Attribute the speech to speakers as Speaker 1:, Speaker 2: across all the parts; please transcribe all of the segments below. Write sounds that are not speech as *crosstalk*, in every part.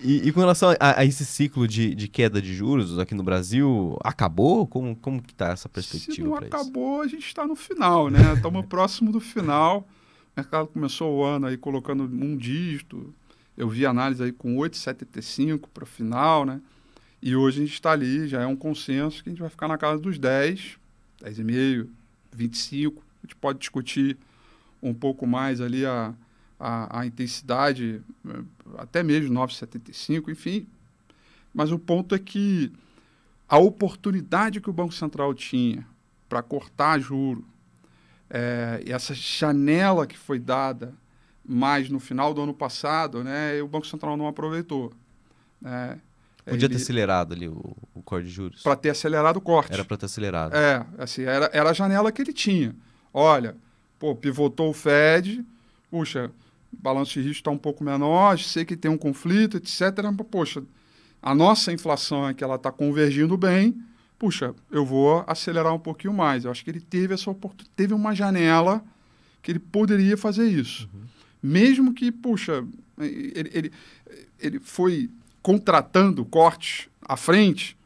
Speaker 1: E, e, com relação a, a esse ciclo de, de, queda de juros aqui no Brasil, acabou? Como, como que está essa perspectiva? Se não acabou, isso? a gente está no final, né? Estamos *laughs* próximo do final. O mercado começou o ano aí colocando um dígito. Eu vi análise aí com 8,75 para o final, né? E hoje a gente está ali, já é um consenso que a gente vai ficar na casa dos 10, 10,5, 25. A gente pode discutir um pouco mais ali a, a, a intensidade eh, até mesmo 9,75, enfim. Mas o ponto é que a oportunidade que o Banco Central tinha para cortar juro, é, essa janela que foi dada mais no final do ano passado, né, o Banco Central não aproveitou. Né? Podia Ele, ter acelerado ali o, o corte de juros. Para ter acelerado o corte. Era para ter acelerado. É, assim, era, era a janela que ele tinha. Olha, pô, pivotou o Fed, puxa, balanço de risco está um pouco menor, sei que tem um conflito, etc. Mas, poxa, a nossa inflação é que ela está convergindo bem, puxa, eu vou acelerar um pouquinho mais. Eu acho que ele teve essa oportunidade, teve uma janela que ele poderia fazer isso. Uhum. Mesmo que, puxa, ele, ele, ele foi contratando cortes à frente,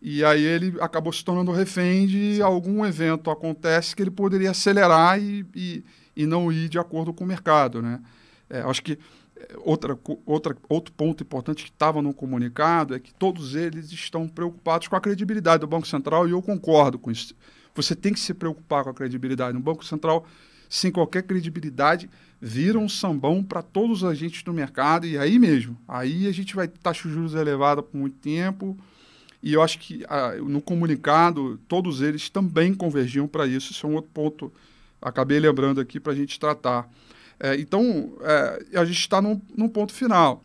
Speaker 1: e aí ele acabou se tornando refém de algum evento acontece que ele poderia acelerar e, e e não ir de acordo com o mercado. Né? É, acho que é, outra, outra, outro ponto importante que estava no comunicado é que todos eles estão preocupados com a credibilidade do Banco Central e eu concordo com isso. Você tem que se preocupar com a credibilidade. Um Banco Central, sem qualquer credibilidade, vira um sambão para todos os agentes do mercado e aí mesmo. Aí a gente vai taxa de juros elevada por muito tempo. E eu acho que ah, no comunicado, todos eles também convergiam para isso. Isso é um outro ponto importante acabei lembrando aqui para a gente tratar. É, então, é, a gente está num, num, ponto final.